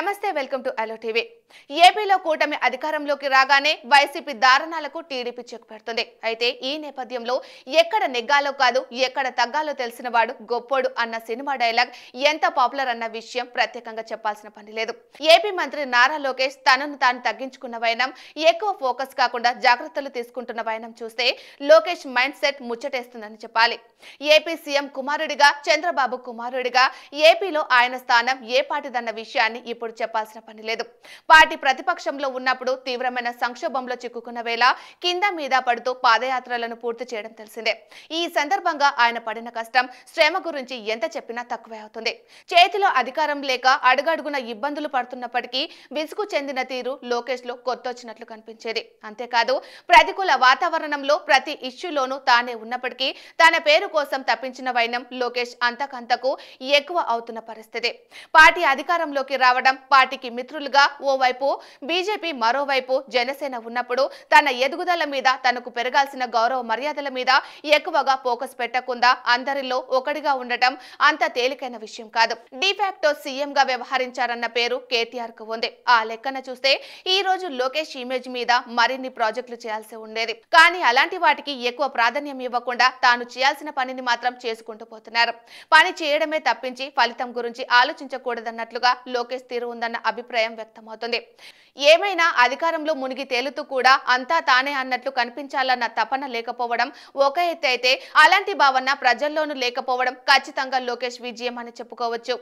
నమస్తే welcome to allow TV ఏపీలో కూటమి అధికారంలోకి రాగానే వైసీపీ దారుణాలకు టీడీపీ చెక్ పెడుతుంది అయితే ఈ నేపథ్యంలో ఎక్కడ నెగ్గాలో కాదు ఎక్కడ తగ్గాలో తెలిసిన వాడు గొప్పోడు అన్న సినిమా డైలాగ్ ఎంత పాపులర్ అన్న విషయం ప్రత్యేకంగా చెప్పాల్సిన పని లేదు ఏపీ మంత్రి నారా లోకేష్ తనను తాను తగ్గించుకున్న వైనం ఎక్కువ ఫోకస్ కాకుండా జాగ్రత్తలు తీసుకుంటున్న వైనం చూస్తే లోకేష్ మైండ్ సెట్ ముచ్చటేస్తుందని చెప్పాలి ఏపీ సీఎం కుమారుడిగా చంద్రబాబు కుమారుడిగా ఏపీలో ఆయన స్థానం ఏ పాటిదన్న విషయాన్ని ఇప్పుడు ఇప్పుడు చెప్పాల్సిన పని లేదు పార్టీ ప్రతిపక్షంలో ఉన్నప్పుడు తీవ్రమైన సంక్షోభంలో చిక్కుకున్న వేళ కింద మీద పడుతూ పాదయాత్రలను పూర్తి చేయడం తెలిసిందే ఈ సందర్భంగా ఆయన పడిన కష్టం శ్రమ గురించి ఎంత చెప్పినా తక్కువే అవుతుంది చేతిలో అధికారం లేక అడుగడుగున ఇబ్బందులు పడుతున్నప్పటికీ విసుగు చెందిన తీరు లోకేష్ లో కొత్తొచ్చినట్లు కనిపించేది అంతేకాదు ప్రతికూల వాతావరణంలో ప్రతి ఇష్యూలోనూ తానే ఉన్నప్పటికీ తన పేరు కోసం తప్పించిన వైనం లోకేష్ అంతకంతకు ఎక్కువ అవుతున్న పరిస్థితి పార్టీ అధికారంలోకి రావడం ఉండడం పార్టీకి మిత్రులుగా ఓవైపు బీజేపీ మరోవైపు జనసేన ఉన్నప్పుడు తన ఎదుగుదల మీద తనకు పెరగాల్సిన గౌరవ మర్యాదల మీద ఎక్కువగా ఫోకస్ పెట్టకుండా అందరిలో ఒకటిగా ఉండటం అంత తేలికైన విషయం కాదు డిఫాక్టో సీఎం గా వ్యవహరించారన్న పేరు కేటీఆర్ కు ఉంది ఆ లెక్కన చూస్తే ఈ రోజు లోకేష్ ఇమేజ్ మీద మరిన్ని ప్రాజెక్టులు చేయాల్సి ఉండేది కానీ అలాంటి వాటికి ఎక్కువ ప్రాధాన్యం ఇవ్వకుండా తాను చేయాల్సిన పనిని మాత్రం చేసుకుంటూ పోతున్నారు పని చేయడమే తప్పించి ఫలితం గురించి ఆలోచించకూడదన్నట్లుగా లోకేష్ తీరు ఉందన్న అభిప్రాయం వ్యక్తమవుతుంది ఏమైనా అధికారంలో మునిగి తేలుతూ కూడా అంతా తానే అన్నట్లు కనిపించాలన్న తపన లేకపోవడం ఒక ఎత్తు అయితే అలాంటి భావన ప్రజల్లోనూ లేకపోవడం ఖచ్చితంగా లోకేష్ విజయం అని చెప్పుకోవచ్చు